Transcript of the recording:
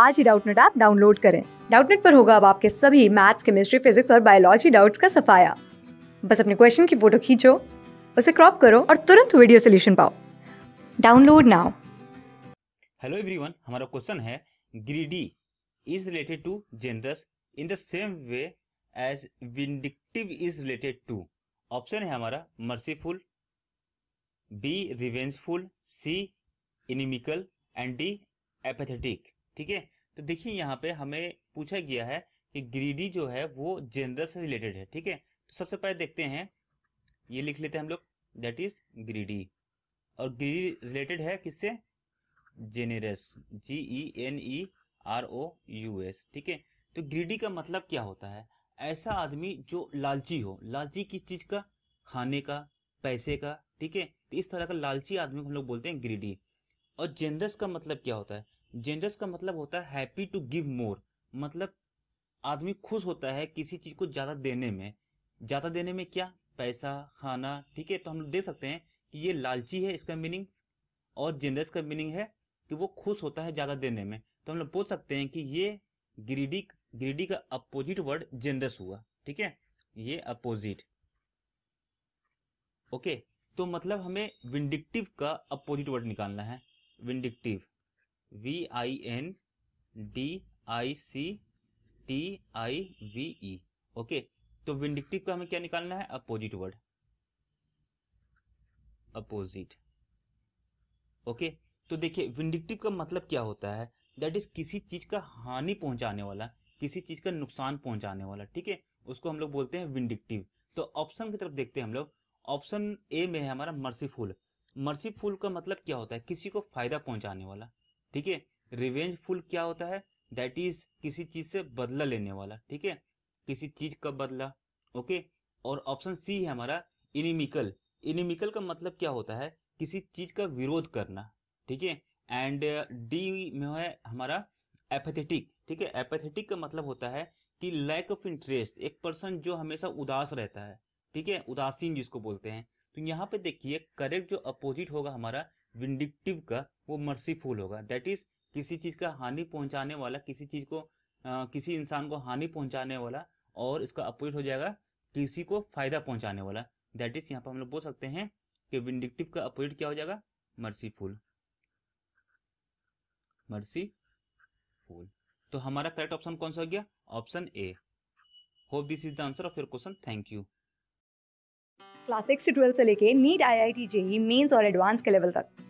आज ही Doubtnut app download करें डाउटनेट पर होगा अब आपके सभी मैथ्स केमिस्ट्री फिजिक्स और बायोलॉजी डाउट्स का सफाया बस अपने क्वेश्चन की फोटो खींचो उसे क्रॉप करो और तुरंत वीडियो सोल्यूशन पाओ डाउनलोड नाउ हेलो एवरीवन हमारा क्वेश्चन है greedy is related to generous in the same way as vindictive is related to option है हमारा merciful B revengeful C inimical and D apathetic ठीक है तो देखिए यहाँ पे हमें पूछा गया है कि ग्रीडी जो है वो जेंडर से रिलेटेड है ठीक है तो सबसे पहले देखते हैं ये लिख लेते हैं हम लोग दैट इज ग्रीडी और ग्रीडी रिलेटेड है किससे generous G E N E R O U S ठीक है तो ग्रीडी का मतलब क्या होता है ऐसा आदमी जो लालची हो लालची किस चीज का खाने का पैसे का ठीक है तो इस तरह का लालची आदमी को हम लोग बोलते हैं ग्रीडी और जेनरस का मतलब क्या होता है जेनरस का मतलब होता है हैप्पी टू गिव मोर मतलब आदमी खुश होता है किसी चीज को ज्यादा देने में ज्यादा देने में क्या पैसा खाना ठीक है तो हम लोग दे सकते हैं कि ये लालची है इसका मीनिंग और जेनरस का मीनिंग है कि तो वो खुश होता है ज्यादा देने में तो हम लोग बोल सकते हैं कि ये ग्रीडी ग्रीडी का अपोजिट वर्ड जेनरस हुआ ठीक है ये अपोजिट ओके तो मतलब हमें विंडिक्टिव का अपोजिट वर्ड निकालना है vindictive V I N D I C T I V E okay तो विंडिक्टिव का हमें क्या निकालना है अपोजिट वर्ड अपोजिट ओके तो देखिए विंडिक्टिव का मतलब क्या होता है दैट इज किसी चीज का हानि पहुंचाने वाला किसी चीज का नुकसान पहुंचाने वाला ठीक है उसको हम लोग बोलते हैं विंडिक्टिव तो ऑप्शन की तरफ देखते हैं हम लोग ऑप्शन ए में है हमारा मर्सीफुल मर्सीफुल का मतलब क्या होता है किसी को फायदा पहुंचाने वाला ठीक है फुल क्या होता है दैट इज किसी चीज से बदला लेने वाला ठीक है किसी चीज का बदला ओके और ऑप्शन सी है हमारा इनिमिकल इनिमिकल का मतलब क्या होता है किसी चीज का विरोध करना ठीक है एंड डी uh, में है हमारा एपेथेटिक ठीक है एपेथेटिक का मतलब होता है कि लैक ऑफ इंटरेस्ट एक पर्सन जो हमेशा उदास रहता है ठीक है उदासीन जिसको बोलते हैं तो यहाँ पे देखिए करेक्ट जो अपोजिट होगा हमारा विंडिक्टिव का वो मर्सीफुल होगा दैट इज किसी चीज का हानि पहुंचाने वाला किसी चीज को आ, किसी इंसान को हानि पहुंचाने वाला और इसका अपोजिट हो जाएगा किसी को फायदा पहुंचाने वाला दैट इज यहाँ पर हम लोग बोल सकते हैं कि विंडिक्टिव का अपोजिट क्या हो जाएगा मर्सीफुल मर्सी फुल तो हमारा करेक्ट ऑप्शन कौन सा हो गया option A hope this is the answer of your question thank you class six से ट्वेल्थ से लेके NEET I I T JEE Mains और एडवांस के लेवल तक